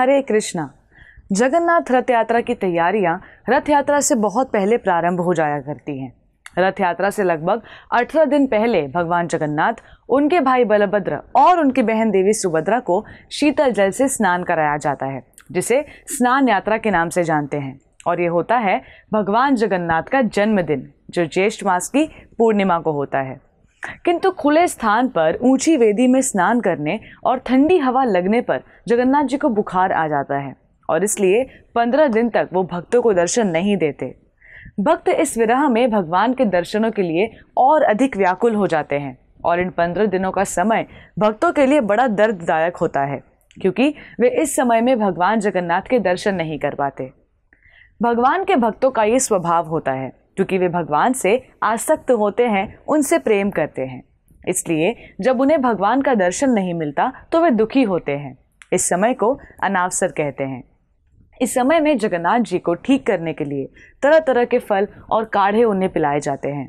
हरे कृष्णा जगन्नाथ रथ यात्रा की तैयारियां रथ यात्रा से बहुत पहले प्रारंभ हो जाया करती हैं रथ यात्रा से लगभग 18 दिन पहले भगवान जगन्नाथ उनके भाई बलभद्र और उनकी बहन देवी सुभद्रा को शीतल जल से स्नान कराया जाता है जिसे स्नान यात्रा के नाम से जानते हैं और ये होता है भगवान जगन्नाथ का जन्मदिन जो ज्येष्ठ मास की पूर्णिमा को होता है किंतु खुले स्थान पर ऊंची वेदी में स्नान करने और ठंडी हवा लगने पर जगन्नाथ जी को बुखार आ जाता है और इसलिए पंद्रह दिन तक वो भक्तों को दर्शन नहीं देते भक्त इस विरह में भगवान के दर्शनों के लिए और अधिक व्याकुल हो जाते हैं और इन पंद्रह दिनों का समय भक्तों के लिए बड़ा दर्ददायक होता है क्योंकि वे इस समय में भगवान जगन्नाथ के दर्शन नहीं कर पाते भगवान के भक्तों का ये स्वभाव होता है क्योंकि वे भगवान से आसक्त होते हैं उनसे प्रेम करते हैं इसलिए जब उन्हें भगवान का दर्शन नहीं मिलता तो वे दुखी होते हैं इस समय को अनावसर कहते हैं इस समय में जगन्नाथ जी को ठीक करने के लिए तरह तरह के फल और काढ़े उन्हें पिलाए जाते हैं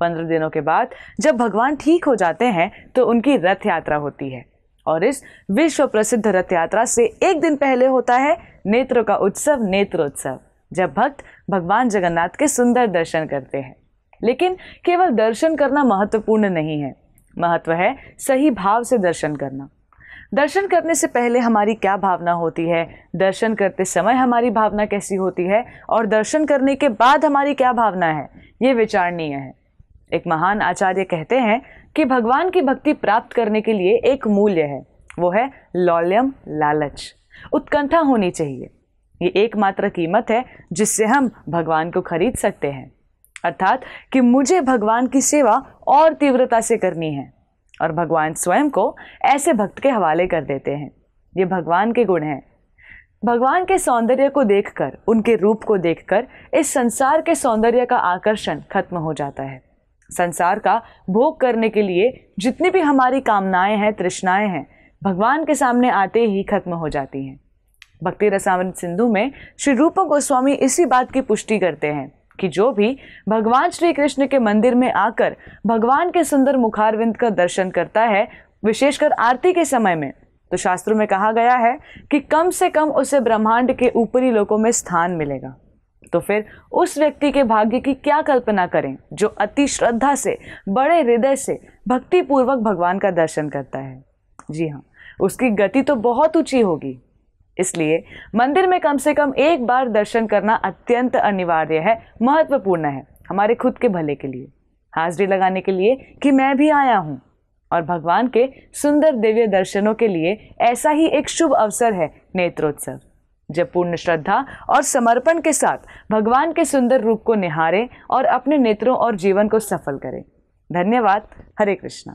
पंद्रह दिनों के बाद जब भगवान ठीक हो जाते हैं तो उनकी रथ यात्रा होती है और इस विश्व प्रसिद्ध रथ यात्रा से एक दिन पहले होता है नेत्रों का उत्सव नेत्रोत्सव जब भक्त भगवान जगन्नाथ के सुंदर दर्शन करते हैं लेकिन केवल दर्शन करना महत्वपूर्ण नहीं है महत्व है सही भाव से दर्शन करना दर्शन करने से पहले हमारी क्या भावना होती है दर्शन करते समय हमारी भावना कैसी होती है और दर्शन करने के बाद हमारी क्या भावना है ये विचारणीय है एक महान आचार्य कहते हैं कि भगवान की भक्ति प्राप्त करने के लिए एक मूल्य है वो है लौल्यम लालच उत्कंठा होनी चाहिए ये एकमात्र कीमत है जिससे हम भगवान को खरीद सकते हैं अर्थात कि मुझे भगवान की सेवा और तीव्रता से करनी है और भगवान स्वयं को ऐसे भक्त के हवाले कर देते हैं ये भगवान के गुण हैं भगवान के सौंदर्य को देखकर उनके रूप को देखकर इस संसार के सौंदर्य का आकर्षण खत्म हो जाता है संसार का भोग करने के लिए जितनी भी हमारी कामनाएं हैं तृष्णाएं हैं भगवान के सामने आते ही खत्म हो जाती हैं भक्ति रसावन सिंधु में श्री रूप गोस्वामी इसी बात की पुष्टि करते हैं कि जो भी भगवान श्री कृष्ण के मंदिर में आकर भगवान के सुंदर मुखारविंद का दर्शन करता है विशेषकर आरती के समय में तो शास्त्रों में कहा गया है कि कम से कम उसे ब्रह्मांड के ऊपरी लोकों में स्थान मिलेगा तो फिर उस व्यक्ति के भाग्य की क्या कल्पना करें जो अति श्रद्धा से बड़े हृदय से भक्तिपूर्वक भगवान का दर्शन करता है जी हाँ उसकी गति तो बहुत ऊंची होगी इसलिए मंदिर में कम से कम एक बार दर्शन करना अत्यंत अनिवार्य है महत्वपूर्ण है हमारे खुद के भले के लिए हाजिरी लगाने के लिए कि मैं भी आया हूँ और भगवान के सुंदर दिव्य दर्शनों के लिए ऐसा ही एक शुभ अवसर है नेत्रोत्सव जब पूर्ण श्रद्धा और समर्पण के साथ भगवान के सुंदर रूप को निहारें और अपने नेत्रों और जीवन को सफल करें धन्यवाद हरे कृष्णा